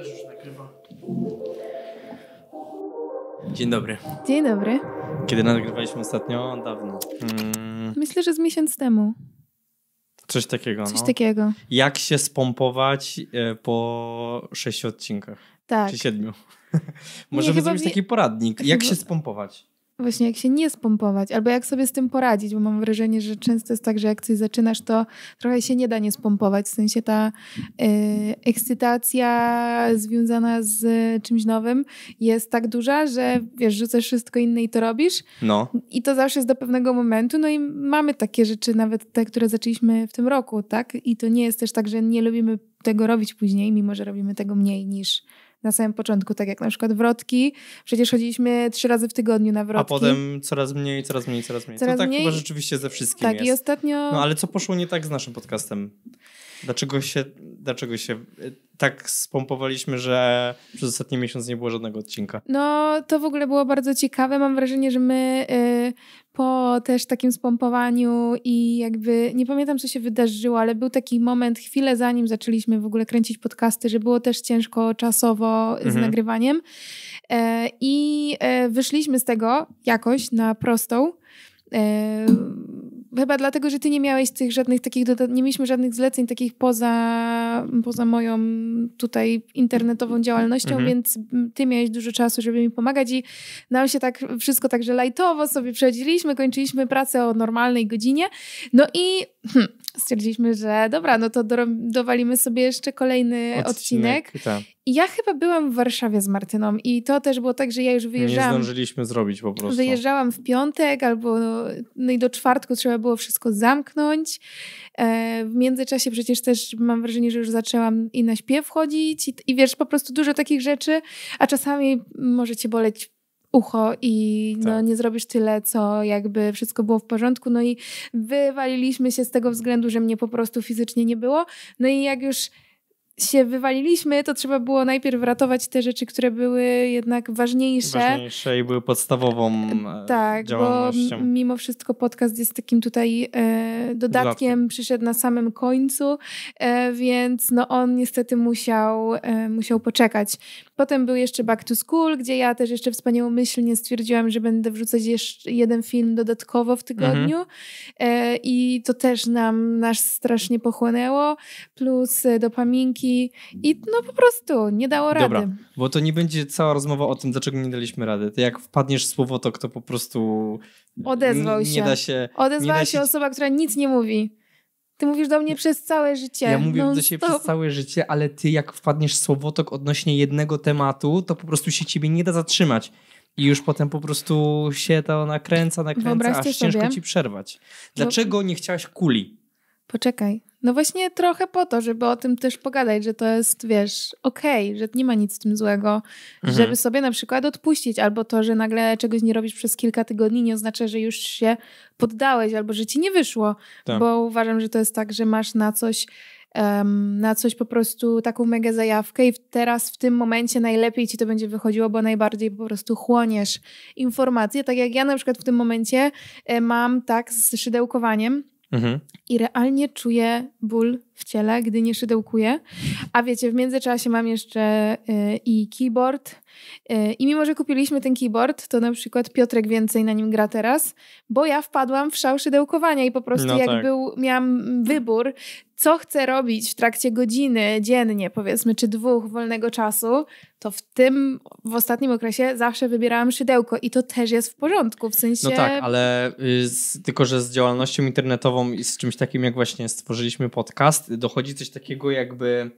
Też już nagrywa. Dzień dobry. Dzień dobry. Kiedy nagrywaliśmy ostatnio? Dawno. Mm, Myślę, że z miesiąc temu. Coś takiego. Coś no. takiego. Jak się spompować e, po sześciu odcinkach? Tak. Czy siedmiu? Możemy zrobić mi- taki poradnik. Jak się spompować? właśnie jak się nie spompować, albo jak sobie z tym poradzić, bo mam wrażenie, że często jest tak, że jak coś zaczynasz, to trochę się nie da nie spompować. W sensie ta y, ekscytacja związana z y, czymś nowym jest tak duża, że wiesz, rzucasz wszystko inne i to robisz. No. I to zawsze jest do pewnego momentu. No i mamy takie rzeczy, nawet te, które zaczęliśmy w tym roku, tak? I to nie jest też tak, że nie lubimy tego robić później, mimo że robimy tego mniej niż na samym początku, tak jak na przykład wrotki. Przecież chodziliśmy trzy razy w tygodniu na wrotki. A potem coraz mniej, coraz mniej, coraz mniej. Coraz to tak mniej... chyba rzeczywiście ze wszystkim Tak, jest. i ostatnio... No ale co poszło nie tak z naszym podcastem? Dlaczego się dlaczego się y, tak spompowaliśmy, że przez ostatni miesiąc nie było żadnego odcinka. No, to w ogóle było bardzo ciekawe. Mam wrażenie, że my y, po też takim spompowaniu i jakby nie pamiętam, co się wydarzyło, ale był taki moment, chwilę zanim zaczęliśmy w ogóle kręcić podcasty, że było też ciężko czasowo z mhm. nagrywaniem. E, I y, wyszliśmy z tego jakoś na prostą. E, chyba dlatego, że ty nie miałeś tych żadnych takich, nie mieliśmy żadnych zleceń takich poza, poza moją tutaj internetową działalnością, mhm. więc ty miałeś dużo czasu, żeby mi pomagać i nam się tak wszystko także lajtowo sobie przechodziliśmy, kończyliśmy pracę o normalnej godzinie, no i hm, stwierdziliśmy, że dobra, no to dowalimy sobie jeszcze kolejny odcinek. odcinek. Tak. Ja chyba byłam w Warszawie z Martyną i to też było tak, że ja już wyjeżdżałam. Nie zdążyliśmy zrobić po prostu. Wyjeżdżałam w piątek albo no i do czwartku trzeba było wszystko zamknąć. E, w międzyczasie przecież też mam wrażenie, że już zaczęłam i na śpiew chodzić i, i wiesz, po prostu dużo takich rzeczy, a czasami może cię boleć ucho i no, tak. nie zrobisz tyle, co jakby wszystko było w porządku. No i wywaliliśmy się z tego względu, że mnie po prostu fizycznie nie było. No i jak już się wywaliliśmy, to trzeba było najpierw ratować te rzeczy, które były jednak ważniejsze. Ważniejsze i były podstawową e, tak, działalnością. Bo mimo wszystko podcast jest takim tutaj e, dodatkiem, przyszedł na samym końcu, e, więc no on niestety musiał, e, musiał poczekać. Potem był jeszcze Back to School, gdzie ja też jeszcze wspaniałomyślnie stwierdziłam, że będę wrzucać jeszcze jeden film dodatkowo w tygodniu mhm. E, i to też nam nas strasznie pochłonęło, plus e, dopaminki i, i no po prostu nie dało rady. Dobra, bo to nie będzie cała rozmowa o tym, dlaczego nie daliśmy rady. To jak wpadniesz w słowo, to kto po prostu... Odezwał się. Nie da się... Odezwała da się, się osoba, która nic nie mówi. Ty mówisz do mnie przez całe życie. Ja mówię do siebie przez całe życie, ale ty jak wpadniesz w słowotok odnośnie jednego tematu, to po prostu się ciebie nie da zatrzymać. I już potem po prostu się to nakręca, nakręca, Wyobraźcie aż ciężko sobie. ci przerwać. No- dlaczego nie chciałaś kuli? Poczekaj. No właśnie trochę po to, żeby o tym też pogadać, że to jest, wiesz, okej, okay, że nie ma nic z tym złego, mhm. żeby sobie na przykład odpuścić, albo to, że nagle czegoś nie robisz przez kilka tygodni nie oznacza, że już się poddałeś, albo że ci nie wyszło, tak. bo uważam, że to jest tak, że masz na coś um, na coś po prostu taką mega zajawkę i teraz w tym momencie najlepiej ci to będzie wychodziło, bo najbardziej po prostu chłoniesz informacje, tak jak ja na przykład w tym momencie e, mam tak z szydełkowaniem, Mhm. I realnie czuję ból w ciele, gdy nie szydełkuję. A wiecie, w międzyczasie mam jeszcze y, i keyboard. Y, I mimo, że kupiliśmy ten keyboard, to na przykład Piotrek więcej na nim gra teraz, bo ja wpadłam w szał szydełkowania i po prostu no jak tak. był, miałam wybór, co chcę robić w trakcie godziny dziennie, powiedzmy, czy dwóch wolnego czasu, to w tym, w ostatnim okresie zawsze wybierałam szydełko i to też jest w porządku, w sensie... No tak, ale y, z, tylko, że z działalnością internetową i z czymś takim, jak właśnie stworzyliśmy podcast, dochodzi coś takiego jakby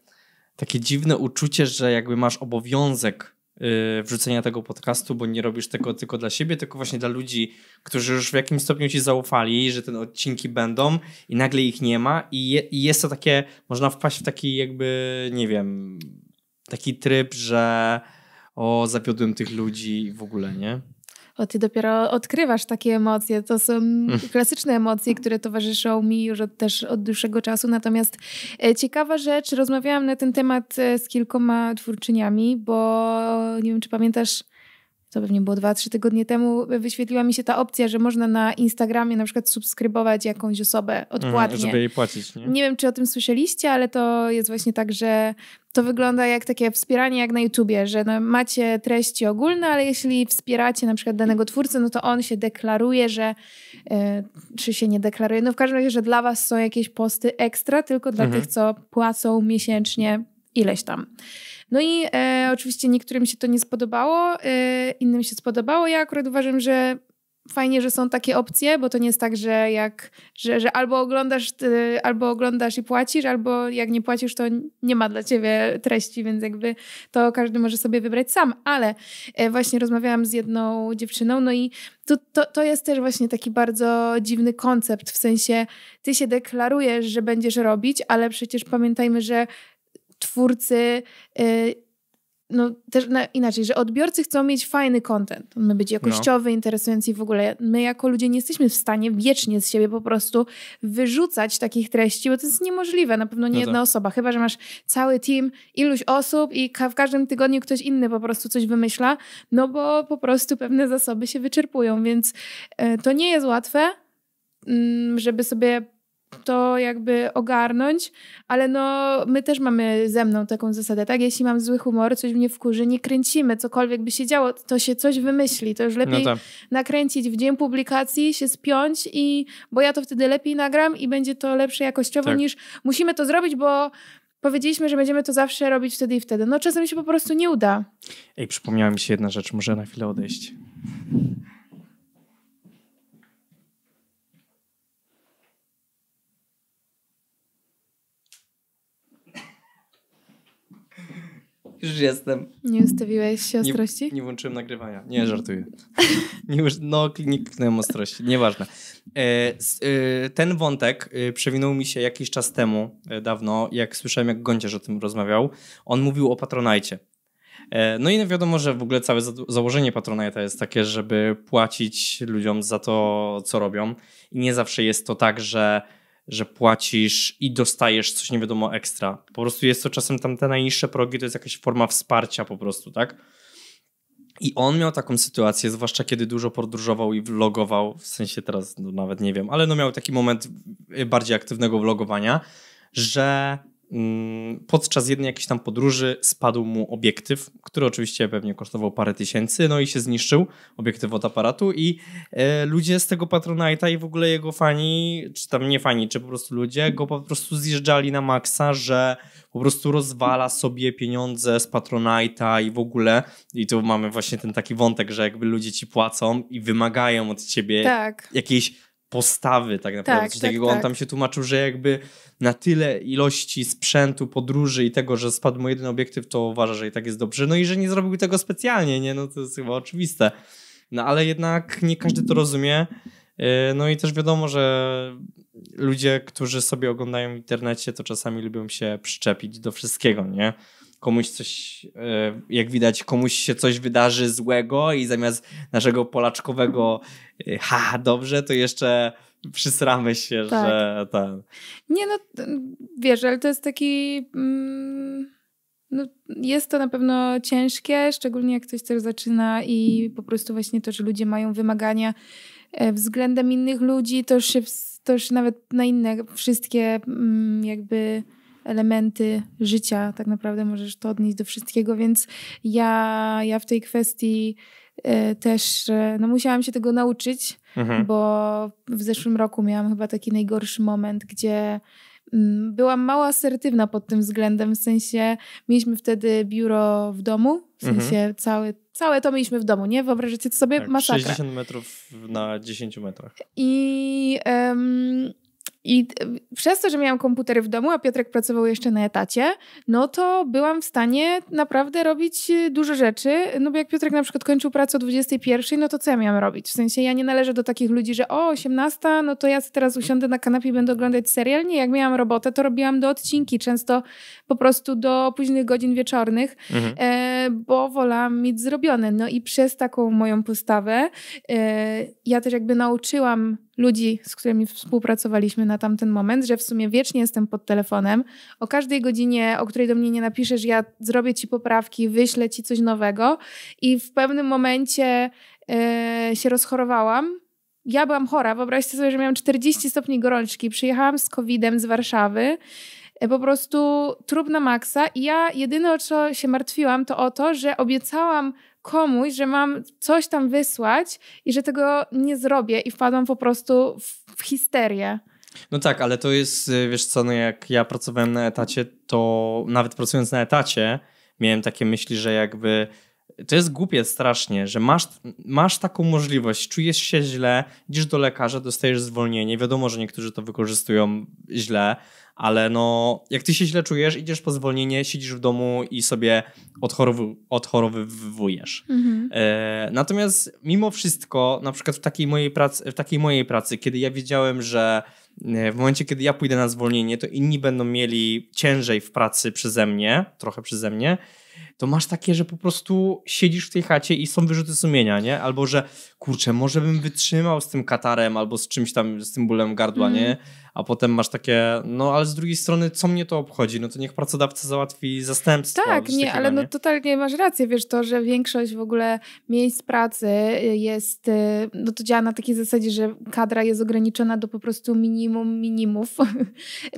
takie dziwne uczucie, że jakby masz obowiązek y, wrzucenia tego podcastu, bo nie robisz tego tylko dla siebie, tylko właśnie dla ludzi, którzy już w jakimś stopniu ci zaufali, że te odcinki będą i nagle ich nie ma i, je, i jest to takie, można wpaść w taki jakby, nie wiem, taki tryb, że o, zawiodłem tych ludzi w ogóle, nie? bo ty dopiero odkrywasz takie emocje. To są hmm. klasyczne emocje, które towarzyszą mi już od, też od dłuższego czasu. Natomiast e, ciekawa rzecz, rozmawiałam na ten temat e, z kilkoma twórczyniami, bo nie wiem, czy pamiętasz co pewnie było 2-3 tygodnie temu, wyświetliła mi się ta opcja, że można na Instagramie na przykład subskrybować jakąś osobę mhm, odpłatnie. Żeby jej płacić, nie? Nie wiem, czy o tym słyszeliście, ale to jest właśnie tak, że to wygląda jak takie wspieranie jak na YouTubie, że no macie treści ogólne, ale jeśli wspieracie na przykład danego twórcę, no to on się deklaruje, że yy, czy się nie deklaruje. No w każdym razie, że dla was są jakieś posty ekstra, tylko dla mhm. tych, co płacą miesięcznie ileś tam. No i e, oczywiście niektórym się to nie spodobało, e, innym się spodobało. Ja akurat uważam, że fajnie, że są takie opcje, bo to nie jest tak, że jak, że, że albo oglądasz, ty, e, albo oglądasz i płacisz, albo jak nie płacisz, to nie ma dla ciebie treści, więc jakby to każdy może sobie wybrać sam, ale e, właśnie rozmawiałam z jedną dziewczyną, no i to, to, to jest też właśnie taki bardzo dziwny koncept, w sensie ty się deklarujesz, że będziesz robić, ale przecież pamiętajmy, że twórcy. Y, no też na, inaczej, że odbiorcy chcą mieć fajny content. On ma być no. jakościowy, no. interesujący i w ogóle my jako ludzie nie jesteśmy w stanie wiecznie z siebie po prostu wyrzucać takich treści, bo to jest niemożliwe. Na pewno nie no jedna tak. osoba, chyba że masz cały team, iluś osób i w każdym tygodniu ktoś inny po prostu coś wymyśla, no bo po prostu pewne zasoby się wyczerpują, więc y, to nie jest łatwe, mm, żeby sobie to jakby ogarnąć, ale no my też mamy ze mną taką zasadę, tak? Jeśli mam zły humor, coś mnie wkurzy, nie kręcimy, cokolwiek by się działo, to się coś wymyśli, to już no lepiej no nakręcić w dzień publikacji, się spiąć i, bo ja to wtedy lepiej nagram i będzie to lepsze jakościowo tak. niż musimy to zrobić, bo powiedzieliśmy, że będziemy to zawsze robić wtedy i wtedy. No czasem się po prostu nie uda. Ej, przypomniała mi się jedna rzecz, może na chwilę odejść. Już jestem. Nie ustawiłeś się ostrości? Nie, nie włączyłem nagrywania. Nie, żartuję. nie, no, nie kliknąłem ostrości. Nieważne. E, e, ten wątek e, przewinął mi się jakiś czas temu, dawno, jak słyszałem, jak Gonciarz o tym rozmawiał. On mówił o Patronajcie. No i wiadomo, że w ogóle całe założenie patronajta jest takie, żeby płacić ludziom za to, co robią. I nie zawsze jest to tak, że że płacisz i dostajesz coś nie wiadomo ekstra. Po prostu jest to czasem tam te najniższe progi, to jest jakaś forma wsparcia po prostu, tak? I on miał taką sytuację, zwłaszcza kiedy dużo podróżował i vlogował, w sensie teraz no, nawet nie wiem, ale no miał taki moment bardziej aktywnego vlogowania, że Mm, podczas jednej jakiejś tam podróży spadł mu obiektyw, który oczywiście pewnie kosztował parę tysięcy, no i się zniszczył obiektyw od aparatu i e, ludzie z tego Patronite'a i w ogóle jego fani, czy tam nie fani, czy po prostu ludzie, go po prostu zjeżdżali na maksa, że po prostu rozwala sobie pieniądze z Patronite'a i w ogóle i tu mamy właśnie ten taki wątek, że jakby ludzie ci płacą i wymagają od ciebie tak. jakiejś postawy tak naprawdę. Tak, tak takiego tak. on tam się tłumaczył, że jakby na tyle ilości sprzętu, podróży i tego, że spadł mu jeden obiektyw, to uważa, że i tak jest dobrze. No i że nie zrobił tego specjalnie, nie? No to jest chyba oczywiste. No ale jednak nie każdy to rozumie. Y, no i też wiadomo, że ludzie, którzy sobie oglądają w internecie, to czasami lubią się przyczepić do wszystkiego, nie? komuś coś, e, jak widać, komuś się coś wydarzy złego i zamiast naszego polaczkowego e, ha, dobrze, to jeszcze przysramy się, tak. że tam. Nie no, wiesz, ale to jest taki... Mm, no, jest to na pewno ciężkie, szczególnie jak ktoś też zaczyna i po prostu właśnie to, że ludzie mają wymagania e, względem innych ludzi, to już, się, to już nawet na inne wszystkie mm, jakby elementy życia, tak naprawdę możesz to odnieść do wszystkiego, więc ja, ja w tej kwestii e, też e, no, musiałam się tego nauczyć, mhm. bo w zeszłym roku miałam chyba taki najgorszy moment, gdzie mm, byłam mało asertywna pod tym względem, w sensie mieliśmy wtedy biuro w domu, w mhm. sensie mhm. całe, całe to mieliśmy w domu, nie? Wyobrażacie sobie tak, 60 metrów na 10 metrach. I... Um, i e, przez to, że miałam komputery w domu, a Piotrek pracował jeszcze na etacie, no to byłam w stanie naprawdę robić e, dużo rzeczy. No bo jak Piotrek na przykład kończył pracę o 21, no to co ja miałam robić? W sensie ja nie należę do takich ludzi, że o 18, no to ja teraz usiądę na kanapie i będę oglądać serial. Nie, jak miałam robotę, to robiłam do odcinki, często po prostu do późnych godzin wieczornych, mhm. e, bo wolałam mieć zrobione. No i przez taką moją postawę e, ja też jakby nauczyłam ludzi, z którymi współpracowaliśmy na tamten moment, że w sumie wiecznie jestem pod telefonem. O każdej godzinie, o której do mnie nie napiszesz, ja zrobię ci poprawki, wyślę ci coś nowego. I w pewnym momencie yy, się rozchorowałam. Ja byłam chora, wyobraźcie sobie, że miałam 40 stopni gorączki. Przyjechałam z COVID-em z Warszawy e, po prostu trup na maksa. I ja jedyne, o co się martwiłam, to o to, że obiecałam komuś, że mam coś tam wysłać i że tego nie zrobię i wpadłam po prostu w, w histerię. No tak, ale to jest, y, wiesz co, no jak ja pracowałem na etacie, to nawet pracując na etacie, miałem takie myśli, że jakby to jest głupie strasznie, że masz, masz taką możliwość, czujesz się źle, idziesz do lekarza, dostajesz zwolnienie. Wiadomo, że niektórzy to wykorzystują źle, ale no, jak ty się źle czujesz, idziesz po zwolnienie, siedzisz w domu i sobie odchorowywujesz. Mhm. E, natomiast mimo wszystko, na przykład w takiej, mojej pracy, w takiej mojej pracy, kiedy ja wiedziałem, że e, w momencie, kiedy ja pójdę na zwolnienie, to inni będą mieli ciężej w pracy przeze mnie, trochę przeze mnie, to masz takie, że po prostu siedzisz w tej chacie i są wyrzuty sumienia, nie? Albo że kurczę, może bym wytrzymał z tym katarem albo z czymś tam, z tym bólem gardła, mm. nie? Mhm a potem masz takie, no ale z drugiej strony, co mnie to obchodzi? No to niech pracodawca załatwi zastępstwo. Tak, nie, ale no totalnie masz rację, wiesz, to, że większość w ogóle miejsc pracy jest, y, no to działa na takiej zasadzie, że kadra jest ograniczona do po prostu minimum minimów, tak.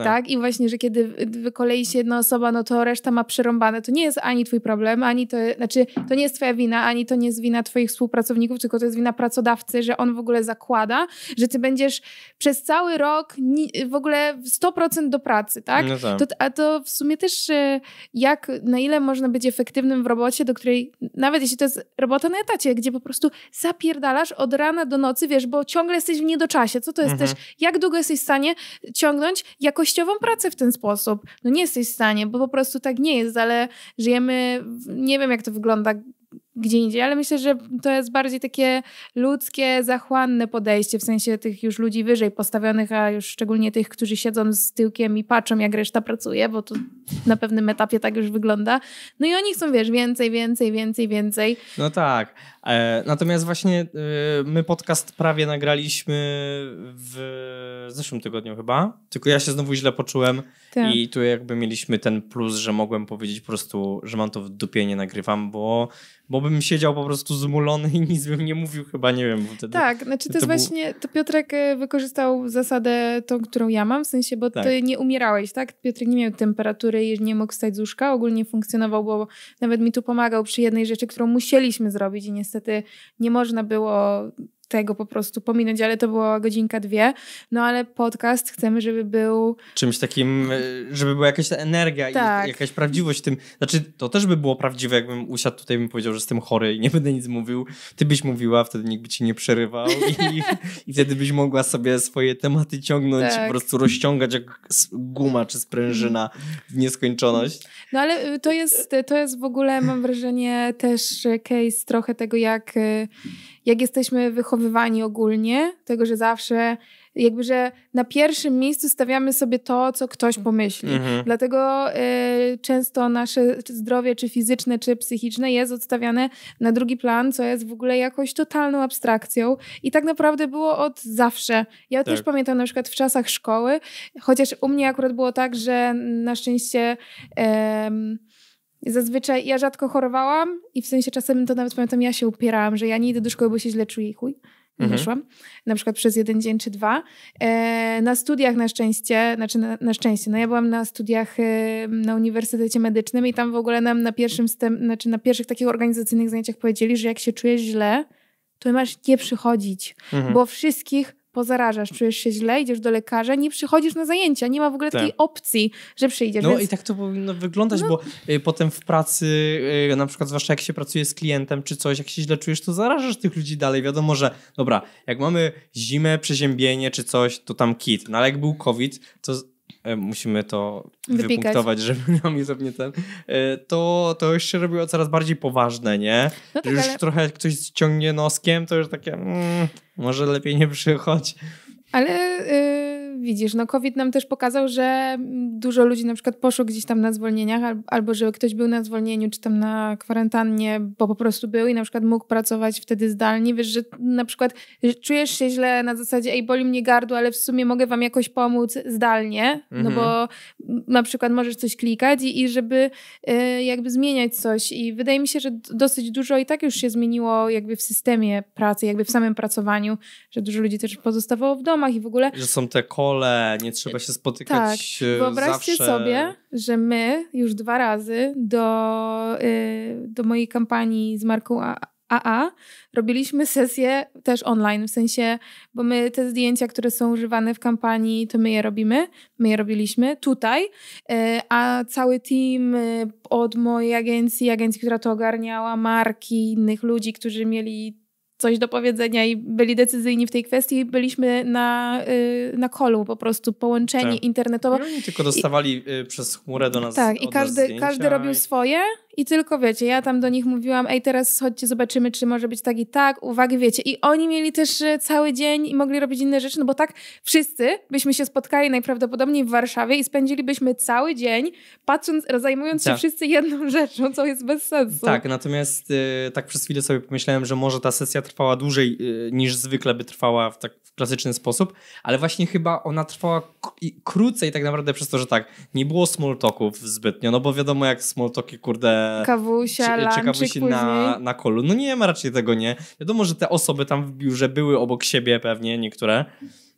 tak? I właśnie, że kiedy wykolei się jedna osoba, no to reszta ma przerąbane, to nie jest ani twój problem, ani to, znaczy to nie jest twoja wina, ani to nie jest wina twoich współpracowników, tylko to jest wina pracodawcy, że on w ogóle zakłada, że ty będziesz przez cały rok nic w ogóle 100% do pracy, tak? No tak. To, a to w sumie też e, jak, na ile można być efektywnym w robocie, do której, nawet jeśli to jest robota na etacie, gdzie po prostu zapierdalasz od rana do nocy, wiesz, bo ciągle jesteś w niedoczasie, co to jest mhm. też, jak długo jesteś w stanie ciągnąć jakościową pracę w ten sposób? No nie jesteś w stanie, bo po prostu tak nie jest, ale żyjemy, nie wiem jak to wygląda gdzie indziej, ale myślę, że to jest bardziej takie ludzkie, zachłanne podejście, w sensie tych już ludzi wyżej postawionych, a już szczególnie tych, którzy siedzą z tyłkiem i patrzą, jak reszta pracuje, bo to na pewnym etapie tak już wygląda. No i oni chcą, wiesz, więcej, więcej, więcej, więcej. No tak. E, natomiast właśnie e, my podcast prawie nagraliśmy w zeszłym tygodniu chyba, tylko ja się znowu źle poczułem tak. i tu jakby mieliśmy ten plus, że mogłem powiedzieć po prostu, że mam to w dupie, nie nagrywam, bo bo bym siedział po prostu zmulony i nic bym nie mówił chyba, nie wiem. Wtedy, tak, znaczy to, to jest był... właśnie, to Piotrek e, wykorzystał zasadę tą, którą ja mam, w sensie, bo tak. ty nie umierałeś, tak? Piotrek nie miał temperatury i nie mógł wstać z łóżka, ogólnie funkcjonował, bo nawet mi tu pomagał przy jednej rzeczy, którą musieliśmy zrobić i niestety nie można było tego po prostu pominąć, ale to była godzinka, dwie. No ale podcast chcemy, żeby był. Czymś takim, e, żeby była jakaś energia tak. i jakaś prawdziwość w tym. Znaczy, to też by było prawdziwe, jakbym usiadł tutaj i bym powiedział, że jestem chory i nie będę nic mówił. Ty byś mówiła, wtedy nikt by ci nie przerywał i, i wtedy byś mogła sobie swoje tematy ciągnąć tak. po prostu rozciągać jak guma czy sprężyna w nieskończoność. No ale y, to jest, to jest w ogóle, mam wrażenie, też case trochę tego, jak y, jak jesteśmy wychowywani ogólnie, tego, że zawsze jakby, że na pierwszym miejscu stawiamy sobie to, co ktoś pomyśli. Mhm. Dlatego y, często nasze zdrowie, czy fizyczne, czy psychiczne, jest odstawiane na drugi plan, co jest w ogóle jakąś totalną abstrakcją. I tak naprawdę było od zawsze. Ja tak. też pamiętam na przykład w czasach szkoły, chociaż u mnie akurat było tak, że na szczęście. Zazwyczaj ja rzadko chorowałam i w sensie czasem to nawet pamiętam, ja się upierałam, że ja nie idę do szkoły, bo się źle czuję i chuj. Nie mhm. na przykład przez jeden dzień czy dwa. E, na studiach na szczęście, znaczy na, na, szczęście, no ja byłam na studiach e, na Uniwersytecie Medycznym i tam w ogóle nam na pierwszym, stem, znaczy na pierwszych takich organizacyjnych zajęciach powiedzieli, że jak się czujesz źle, to masz nie przychodzić, mhm. bo wszystkich pozarażasz, czujesz się źle, idziesz do lekarza, nie przychodzisz na zajęcia, nie ma w ogóle tak. takiej opcji, że przyjdziesz. No więc... i tak to powinno wyglądać, no. bo y, potem w pracy, y, na przykład zwłaszcza jak się pracuje z klientem czy coś, jak się źle czujesz, to zarażasz tych ludzi dalej. Wiadomo, że dobra, jak mamy zimę, przeziębienie czy coś, to tam kit, no ale jak był COVID, to E, musimy to Wypikać. wypunktować, żeby nam jest pewnie ten, e, to, to już się robiło coraz bardziej poważne, nie? No tak, już ale... trochę ktoś ciągnie noskiem, to już takie, mm, może lepiej nie przychodź. Ale... Y, widzisz, no COVID nam też pokazał, że dużo ludzi na przykład poszło gdzieś tam na zwolnieniach, albo że ktoś był na zwolnieniu, czy tam na kwarantannie, bo po prostu był i na przykład mógł pracować wtedy zdalnie. Wiesz, że na przykład czujesz się źle na zasadzie, ej, boli mnie gardło, ale w sumie mogę wam jakoś pomóc zdalnie, mhm. no bo mhm. na przykład możesz coś klikać i, i żeby y, jakby zmieniać coś. I wydaje mi się, że dosyć dużo i tak już się zmieniło jakby w systemie pracy, jakby w samym pracowaniu, że dużo ludzi też pozostawało w domach i w ogóle. Że są te szkole, nie trzeba się spotykać tak. E, wyobraźcie zawsze. sobie, że my już dwa razy do, e, do mojej kampanii z marką AA robiliśmy sesję też online, w sensie, bo my te zdjęcia, które są używane w kampanii, to my je robimy, my je robiliśmy tutaj, e, a cały team od mojej agencji, agencji, która to ogarniała, marki, innych ludzi, którzy mieli coś do powiedzenia i byli decyzyjni w tej kwestii. Byliśmy na, y, na kolu po prostu połączeni tak. internetowo. I oni tylko dostawali I, y, przez chmurę do nas. Tak, i każdy, nas każdy robił i... swoje, i tylko wiecie, ja tam do nich mówiłam, ej, teraz chodźcie, zobaczymy, czy może być tak i tak, uwagi, wiecie. I oni mieli też e, cały dzień i mogli robić inne rzeczy, no bo tak wszyscy byśmy się spotkali najprawdopodobniej w Warszawie i spędzilibyśmy cały dzień patrząc, zajmując tak. się wszyscy jedną rzeczą, co jest bez sensu. Tak, natomiast y, tak przez chwilę sobie pomyślałem, że może ta sesja trwała dłużej y, niż zwykle by trwała w tak w klasyczny sposób, ale właśnie chyba ona trwała krócej tak naprawdę przez to, że tak, nie było small talków zbytnio, no bo wiadomo jak small talki, kurde, kawusia, czy, czy kawusi na, na kolu. No nie ma raczej tego, nie? Wiadomo, że te osoby tam w biurze były obok siebie pewnie niektóre.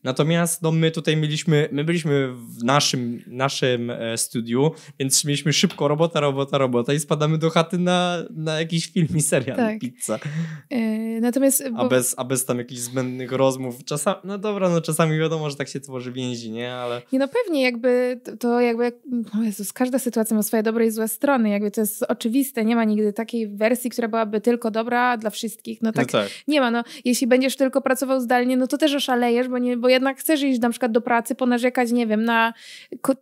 Natomiast no, my tutaj mieliśmy, my byliśmy w naszym, naszym e, studiu, więc mieliśmy szybko robota, robota, robota i spadamy do chaty na, na jakiś film i serial, tak. pizza. E, natomiast... Bo... A, bez, a bez tam jakichś zbędnych rozmów. Czasami, no dobra, no czasami wiadomo, że tak się tworzy więzi, nie? Ale... Nie no pewnie, jakby to jakby... O Jezus, każda sytuacja ma swoje dobre i złe strony, jakby to jest oczywiste, nie ma nigdy takiej wersji, która byłaby tylko dobra dla wszystkich, no, no tak, no tak. nie ma, no jeśli będziesz tylko pracował zdalnie, no to też oszalejesz, bo nie, bo jednak chcesz iść na przykład do pracy, ponarzekać, nie wiem, na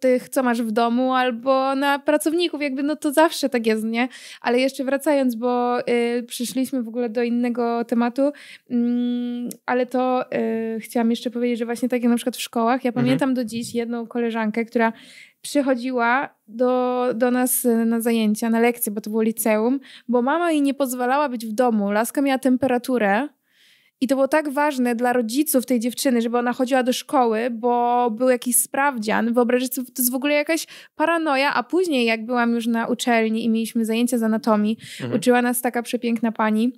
tych, co masz w domu, albo na pracowników, jakby no to zawsze tak jest, nie? Ale jeszcze wracając, bo y, przyszliśmy w ogóle do innego tematu, y, ale to y, chciałam jeszcze powiedzieć, że właśnie tak jak na przykład w szkołach, ja mhm. pamiętam do dziś jedną koleżankę, która przychodziła do, do nas y, na zajęcia, na lekcje, bo to było liceum, bo mama jej nie pozwalała być w domu. Laska miała temperaturę i to było tak ważne dla rodziców tej dziewczyny, żeby ona chodziła do szkoły, bo był jakiś sprawdzian. Wyobraźcie sobie, to jest w ogóle jakaś paranoja. A później, jak byłam już na uczelni i mieliśmy zajęcia z anatomii, mhm. uczyła nas taka przepiękna pani.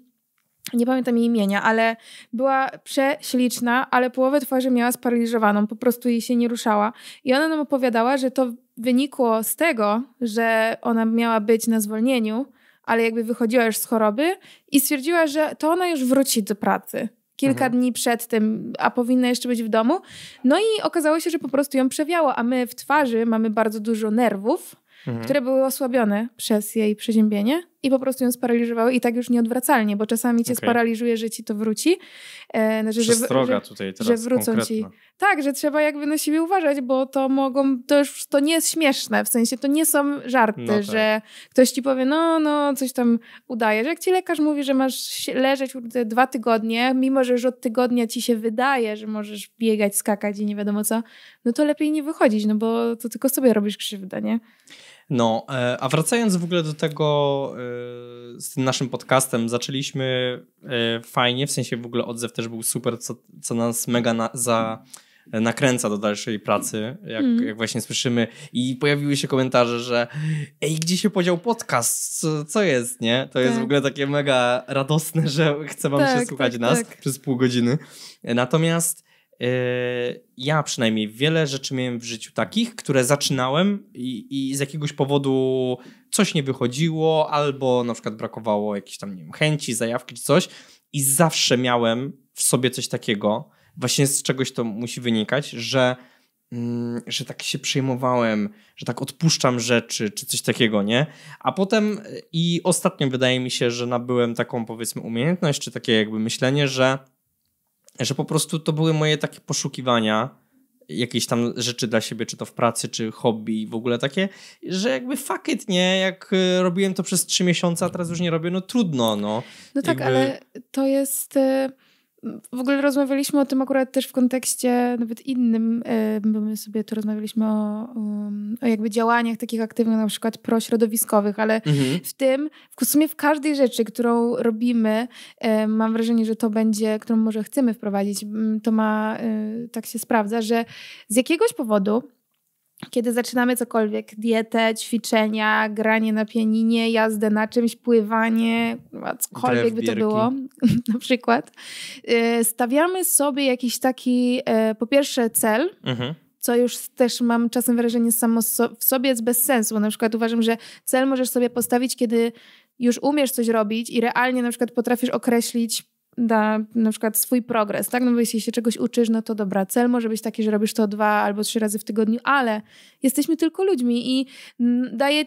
Nie pamiętam jej imienia, ale była prześliczna, ale połowę twarzy miała sparaliżowaną, po prostu jej się nie ruszała. I ona nam opowiadała, że to wynikło z tego, że ona miała być na zwolnieniu, ale jakby wychodziła już z choroby i stwierdziła, że to ona już wróci do pracy kilka mhm. dni przed tym, a powinna jeszcze być w domu. No i okazało się, że po prostu ją przewiało, a my w twarzy mamy bardzo dużo nerwów, mhm. które były osłabione przez jej przeziębienie i po prostu ją sparaliżowały i tak już nieodwracalnie, bo czasami cię okay. sparaliżuje, że ci to wróci. E, znaczy, Przestroga że, że, tutaj teraz Że wrócą konkretna. ci. Tak, że trzeba jakby na siebie uważać, bo to mogą, to już, to nie jest śmieszne, w sensie to nie są żarty, no tak. że ktoś ci powie, no, no, coś tam udajesz. Jak ci lekarz mówi, że masz leżeć dwa tygodnie, mimo że już od tygodnia ci się wydaje, że możesz biegać, skakać i nie wiadomo co, no to lepiej nie wychodzić, no bo to tylko sobie robisz krzywdę, nie? No, e, a wracając w ogóle do tego e, z tym naszym podcastem, zaczęliśmy e, fajnie, w sensie w ogóle odzew też był super, co, co nas mega na, za nakręca do dalszej pracy, jak, mm. jak, właśnie słyszymy. I pojawiły się komentarze, że ej, gdzie się podział podcast? Co, co jest, nie? To tak. jest w tak. ogóle takie mega radosne, że chce wam tak, się słuchać tak, nas tak. przez pół godziny. Natomiast Yy, ja przynajmniej wiele rzeczy miałem w życiu takich, które zaczynałem i, i, z jakiegoś powodu coś nie wychodziło, albo na przykład brakowało jakiejś tam nie wiem, chęci, zajawki czy coś, i zawsze miałem w sobie coś takiego, właśnie z czegoś to musi wynikać, że, mm, że tak się przejmowałem, że tak odpuszczam rzeczy czy coś takiego, nie? A potem i ostatnio wydaje mi się, że nabyłem taką powiedzmy umiejętność, czy takie jakby myślenie, że że po prostu to były moje takie poszukiwania jakieś tam rzeczy dla siebie, czy to w pracy, czy hobby w ogóle takie, że jakby fuck it, nie? Jak y, robiłem to przez trzy miesiące, a teraz już nie robię, no trudno, no. No tak, ale to jest... Y w ogóle rozmawialiśmy o tym akurat też w kontekście nawet innym, bo my sobie tu rozmawialiśmy o, o jakby działaniach takich aktywnych, na przykład prośrodowiskowych, ale mhm. w tym, w sumie w każdej rzeczy, którą robimy, mam wrażenie, że to będzie, którą może chcemy wprowadzić, to ma, e, tak się sprawdza, że z jakiegoś powodu kiedy zaczynamy cokolwiek, dietę, ćwiczenia, granie na pianinie, jazdę na czymś, pływanie, cokolwiek by to było, na przykład, y, stawiamy sobie jakiś taki, y, po pierwsze, cel, mhm. co już też mam czasem wrażenie samo w sobie jest bez sensu, na przykład uważam, że cel możesz sobie postawić, kiedy już umiesz coś robić i realnie na przykład potrafisz określić da na przykład swój progres, tak? No bo jeśli się czegoś uczysz, no to dobra, cel może być taki, że robisz to dwa albo trzy razy w tygodniu, ale jesteśmy tylko ludźmi i daje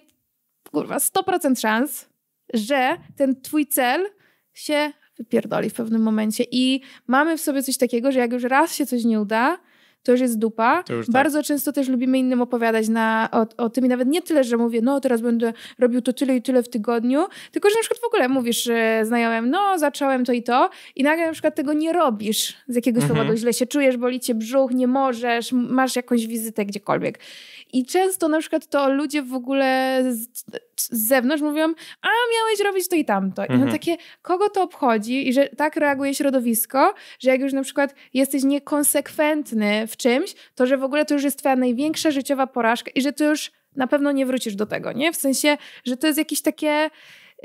kurwa 100% szans, że ten twój cel się wypierdoli w pewnym momencie i mamy w sobie coś takiego, że jak już raz się coś nie uda, to już jest dupa. Już tak. Bardzo często też lubimy innym opowiadać na, o, o, tym i nawet nie tyle, że mówię, no teraz będę robił to tyle i tyle w tygodniu, tylko że na przykład w ogóle mówisz e, znajomym, no zacząłem to i to i nagle na przykład tego nie robisz z jakiegoś mhm. powodu, źle się czujesz, boli cię brzuch, nie możesz, masz jakąś wizytę gdziekolwiek. I często na przykład to ludzie w ogóle z zewnątrz mówią, a miałeś robić to i tamto. Mhm. I no takie, kogo to obchodzi i że tak reaguje środowisko, że jak już na przykład jesteś niekonsekwentny w czymś, to że w ogóle to już jest twoja największa życiowa porażka i że ty już na pewno nie wrócisz do tego, nie? W sensie, że to jest jakieś takie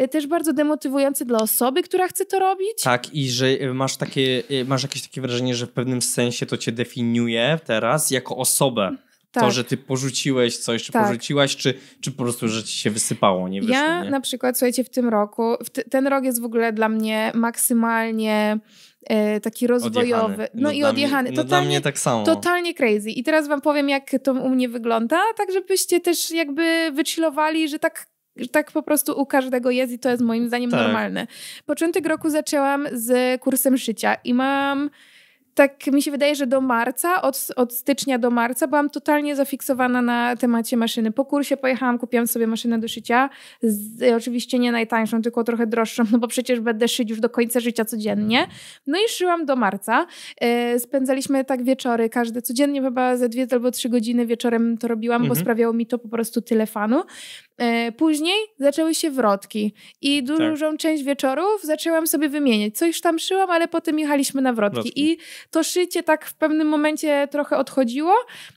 y, też bardzo demotywujący dla osoby, która chce to robić. Tak, i że y, masz, takie, y, masz jakieś takie wrażenie, że w pewnym sensie to cię definiuje teraz jako osobę tak. to, że ty porzuciłeś coś, czy tak. porzuciłaś, czy, czy po prostu, że ci się wysypało, nie wyszło? Ja nie? na przykład, słuchajcie, w tym roku, w ten rok jest w ogóle dla mnie maksymalnie e, taki rozwojowy, odjechany. no, no i odjechany. To no totalnie, dla mnie tak samo. Totalnie crazy. I teraz wam powiem, jak to u mnie wygląda, tak żebyście też jakby wychillowali, że tak tak po prostu u każdego jest i to jest moim zdaniem tak. normalne. Początek roku zaczęłam z kursem szycia i mam tak mi się wydaje, że do marca, od, od stycznia do marca byłam totalnie zafiksowana na temacie maszyny. Po kursie pojechałam, kupiłam sobie maszynę do szycia. Z, y, oczywiście nie najtańszą, tylko trochę droższą, no bo przecież będę szyć już do końca życia codziennie. Mhm. No i szyłam do marca. Y, spędzaliśmy tak wieczory, każde codziennie chyba ze dwie albo trzy godziny wieczorem to robiłam, mhm. bo sprawiało mi to po prostu tyle fanu. Y, później zaczęły się wrotki i tak. dużą tak. część wieczorów zaczęłam sobie wymieniać. Coś tam szyłam, ale potem jechaliśmy na wrotki. wrotki. I to szycie tak w pewnym momencie trochę odchodziło.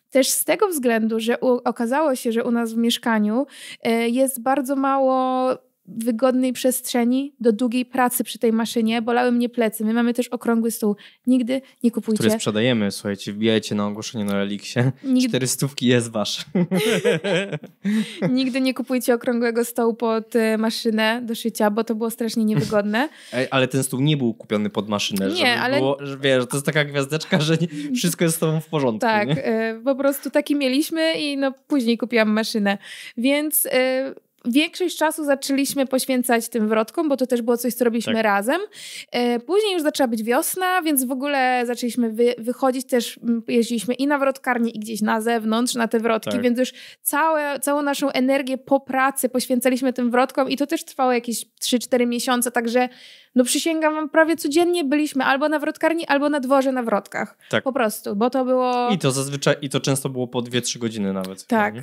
Też z tego względu, że u, okazało się, że u nas w mieszkaniu e, jest bardzo mało wygodnej przestrzeni do długiej pracy przy tej maszynie. Bolały mnie plecy. My mamy też okrągły stół. Nigdy nie kupujcie. Który sprzedajemy, słuchajcie, wbijajcie na ogłoszenie na Reliksie. Nigdy... Cztery stówki jest wasz. Nigdy nie kupujcie okrągłego stołu pod e, maszynę do szycia, bo to było strasznie niewygodne. Ej, ale ten stół nie był kupiony pod maszynę. Nie, ale... Było, że wiesz, to jest taka gwiazdeczka, że nie, wszystko jest z tobą w porządku. Tak, y, po prostu taki mieliśmy i no później kupiłam maszynę. Więc... Y, większość czasu zaczęliśmy poświęcać tym wrotkom, bo to też było coś, co robiliśmy tak. razem. E, później już zaczęła być wiosna, więc w ogóle zaczęliśmy wy wychodzić też, jeździliśmy i na wrotkarni i gdzieś na zewnątrz, na te wrotki, tak. więc już całe, całą naszą energię po pracy poświęcaliśmy tym wrotkom i to też trwało jakieś 3-4 miesiące, także no przysięgam wam, prawie codziennie byliśmy albo na wrotkarni, albo na dworze na wrotkach. Tak. Po prostu, bo to było... I to zazwyczaj, i to często było po 2-3 godziny nawet. Tak.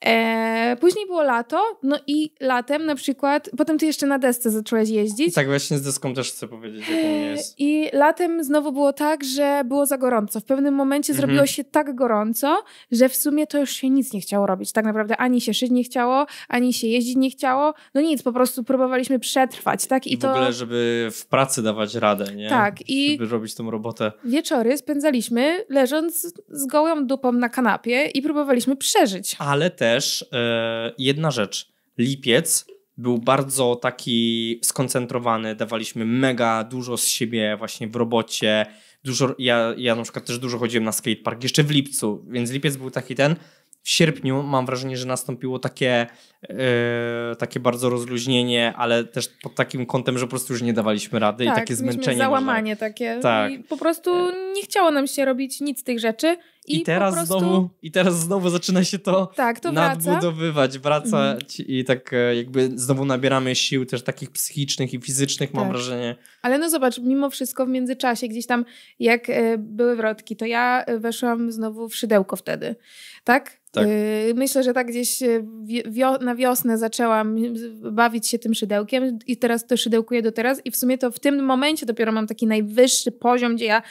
E, później było lato, no i latem na przykład, potem ty jeszcze na desce zacząłeś jeździć. Tak, właśnie z deską też chcę powiedzieć, jak to jest. E, I latem znowu było tak, że było za gorąco. W pewnym momencie mhm. zrobiło się tak gorąco, że w sumie to już się nic nie chciało robić. Tak naprawdę ani się szyć nie chciało, ani się jeździć nie chciało. No nic, po prostu próbowaliśmy przetrwać, tak? I, I w to... ogóle, żeby w pracy dawać radę, nie? Tak. I żeby robić tą robotę. Wieczory spędzaliśmy leżąc z gołą dupą na kanapie i próbowaliśmy przeżyć. Ale też też e, jedna rzecz. Lipiec był bardzo taki skoncentrowany, dawaliśmy mega dużo z siebie właśnie w robocie. Dużo, ja, ja na przykład też dużo chodziłem na skatepark jeszcze w lipcu, więc lipiec był taki ten. W sierpniu mam wrażenie, że nastąpiło takie, yy, takie bardzo rozluźnienie, ale też pod takim kątem, że po prostu już nie dawaliśmy rady tak, i takie zmęczenie. Załamanie może. takie. Tak. I po prostu nie chciało nam się robić nic z tych rzeczy. I, I, teraz prostu... znowu, I teraz znowu zaczyna się to, tak, to nadbudowywać, wracać mm. i tak e, jakby znowu nabieramy sił też takich psychicznych i fizycznych, tak. mam wrażenie. Ale no zobacz, mimo wszystko w międzyczasie gdzieś tam, jak e, były wrotki, to ja e, weszłam znowu w szydełko wtedy, tak? Tak. Myślę, że tak gdzieś wio na wiosnę zaczęłam bawić się tym szydełkiem i teraz to szydełkuję do teraz i w sumie to w tym momencie dopiero mam taki najwyższy poziom, gdzie ja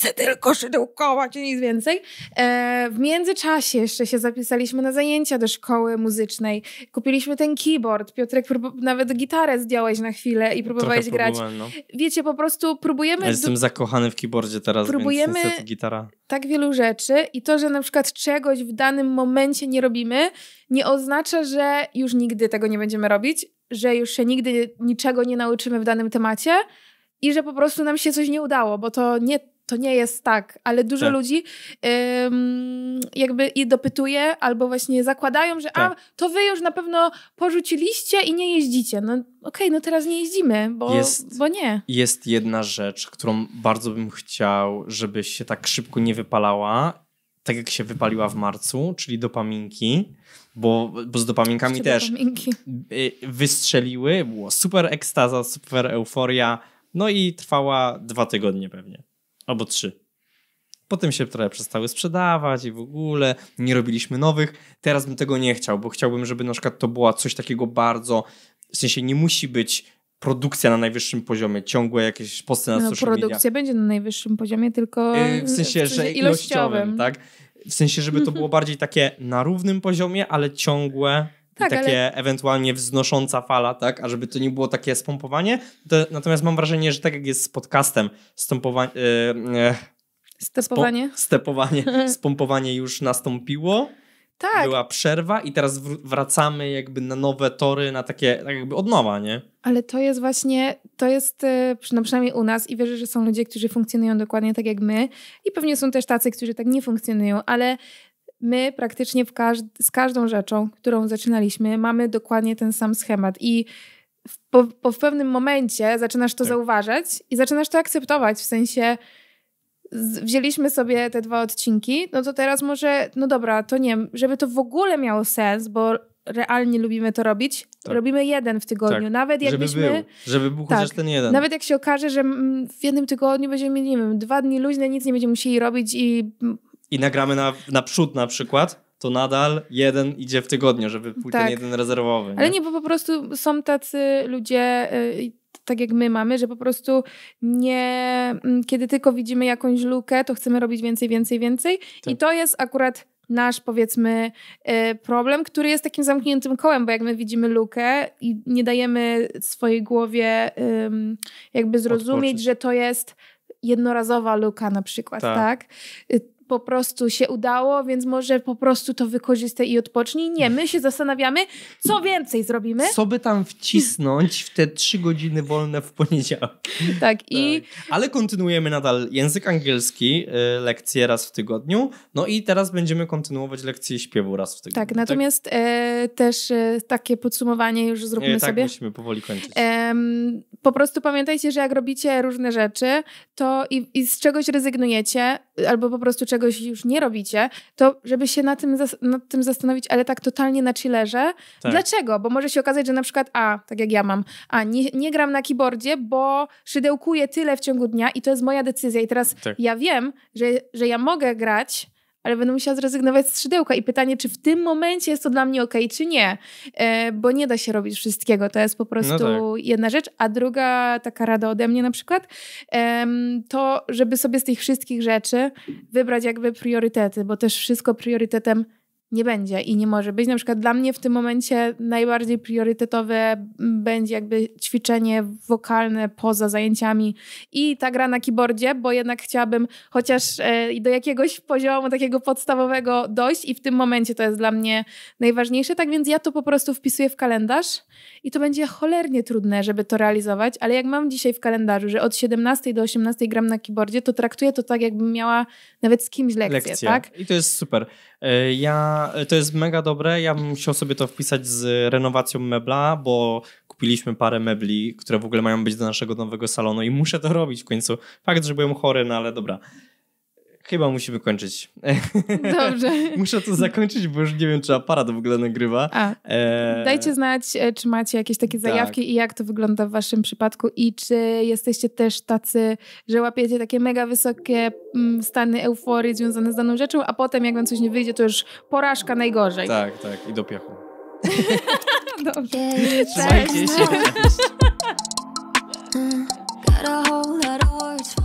chcę tylko szydełkować i nic więcej. E, w międzyczasie jeszcze się zapisaliśmy na zajęcia do szkoły muzycznej. Kupiliśmy ten keyboard. Piotrek nawet gitarę zdjąłeś na chwilę i próbowałeś grać. No. Wiecie, po prostu próbujemy... Ja jestem zakochany w keyboardzie teraz, próbujemy więc gitara. tak wielu rzeczy i to, że na przykład czegoś w danym momencie nie robimy, nie oznacza, że już nigdy tego nie będziemy robić, że już się nigdy niczego nie nauczymy w danym temacie, i że po prostu nam się coś nie udało, bo to nie to nie jest tak, ale dużo tak. ludzi ym, jakby i dopytuje albo właśnie zakładają, że tak. a to wy już na pewno porzuciliście i nie jeździcie. No okej, okay, no teraz nie jeździmy, bo, jest, bo nie. Jest jedna rzecz, którą bardzo bym chciał, żeby się tak szybko nie wypalała, tak jak się wypaliła w marcu, czyli dopaminki, bo, bo z dopaminkami Jeszcze też dopaminki. Y, wystrzeliły, było super ekstaza, super euforia, no i trwała dwa tygodnie pewnie albo trzy. Potem się trochę przestały sprzedawać i w ogóle nie robiliśmy nowych. Teraz bym tego nie chciał, bo chciałbym, żeby na przykład to była coś takiego bardzo, w sensie nie musi być produkcja na najwyższym poziomie, ciągłe jakieś posty na no, social produkcja będzie na najwyższym poziomie, tylko yy, w, sensie, w sensie, że ilościowym, ilościowym tak? W sensie, żeby to było bardziej takie na równym poziomie, ale ciągłe tak, takie ale... ewentualnie wznosząca fala, tak, a żeby to nie było takie spompowanie. To, natomiast mam wrażenie, że tak jak jest z podcastem, stępowanie. Yy, e, stepowanie. stepowanie, spompowanie już nastąpiło. Tak. Była przerwa i teraz wracamy jakby na nowe tory, na takie tak jakby od nowa, nie? Ale to jest właśnie, to jest e, no przynajmniej u nas i wierzę, że są ludzie, którzy funkcjonują dokładnie tak jak my i pewnie są też tacy, którzy tak nie funkcjonują, ale my praktycznie każd z każdą rzeczą, którą zaczynaliśmy, mamy dokładnie ten sam schemat. I w, po, po w pewnym momencie zaczynasz to tak. zauważać i zaczynasz to akceptować, w sensie wzięliśmy sobie te dwa odcinki, no to teraz może, no dobra, to nie wiem, żeby to w ogóle miało sens, bo realnie lubimy to robić, tak. robimy jeden w tygodniu. Tak. Nawet jakbyśmy... Żeby był, żeby był tak. chociaż ten jeden. Nawet jak się okaże, że w jednym tygodniu będziemy mieli, nie wiem, dwa dni luźne, nic nie będziemy musieli robić i i nagramy na, na przód na przykład, to nadal jeden idzie w tygodniu, żeby pójść tak. ten jeden rezerwowy. Nie? Ale nie, bo po prostu są tacy ludzie, y, tak jak my mamy, że po prostu nie, mm, kiedy tylko widzimy jakąś lukę, to chcemy robić więcej, więcej, więcej. Tak. I to jest akurat nasz, powiedzmy, y, problem, który jest takim zamkniętym kołem, bo jak my widzimy lukę i nie dajemy swojej głowie jakby zrozumieć, Odpoczyć. że to jest jednorazowa luka na przykład, tak? tak? Y, po prostu się udało, więc może po prostu to wykorzystaj i odpocznij. Nie, my się zastanawiamy, co więcej zrobimy. Co by tam wcisnąć w te trzy godziny wolne w poniedziałek. Tak, i... Tak. Ale kontynuujemy nadal język angielski, y, lekcje raz w tygodniu, no i teraz będziemy kontynuować lekcje śpiewu raz w tygodniu. Tak, tak? natomiast tak? E, też e, takie podsumowanie już zrobimy tak, sobie. Tak, musimy powoli kończyć. E, po prostu pamiętajcie, że jak robicie różne rzeczy, to i, i z czegoś rezygnujecie, albo po prostu czegoś czegoś już nie robicie, to żeby się nad tym, nad tym zastanowić, ale tak totalnie na chillerze. Tak. Dlaczego? Bo może się okazać, że na przykład, a, tak jak ja mam, a, nie, nie gram na keyboardzie, bo szydełkuję tyle w ciągu dnia i to jest moja decyzja i teraz tak. ja wiem, że, że ja mogę grać, ale będę musiała zrezygnować z skrzydełka. I pytanie, czy w tym momencie jest to dla mnie ok, czy nie? E, bo nie da się robić wszystkiego. To jest po no prostu no tak. jedna rzecz. A druga taka rada ode mnie na przykład, to żeby sobie z tych wszystkich rzeczy wybrać jakby priorytety, bo też wszystko priorytetem nie będzie i nie może być. Na przykład dla mnie w tym momencie najbardziej priorytetowe będzie jakby ćwiczenie wokalne poza zajęciami i ta gra na keyboardzie, bo jednak chciałabym chociaż e, do jakiegoś poziomu takiego podstawowego dojść i w tym momencie to jest dla mnie najważniejsze. Tak więc ja to po prostu wpisuję w kalendarz i to będzie cholernie trudne, żeby to realizować, ale jak mam dzisiaj w kalendarzu, że od 17 do 18 gram na keyboardzie, to traktuję to tak, jakbym miała nawet z kimś lekcję, tak? I to jest super. E, ja E, to jest mega dobre. Ja bym musiał sobie to wpisać z renowacją mebla, bo kupiliśmy parę mebli, które w ogóle mają być do naszego nowego salonu i muszę to robić w końcu. Fakt, że byłem chory, no ale dobra. Chyba musimy kończyć. Dobrze. Muszę to zakończyć, bo już nie wiem, czy aparat w ogóle nagrywa. A, e... Dajcie znać, e, czy macie jakieś takie tak. zajawki tak. i jak to wygląda w waszym przypadku i czy jesteście też tacy, że łapiecie takie mega wysokie mm, stany euforii związane z daną rzeczą, a potem jak wam coś nie wyjdzie, to już porażka najgorzej. Tak, tak. I do piechu. Dobrze. Cześć. Trzymajcie się. Cześć.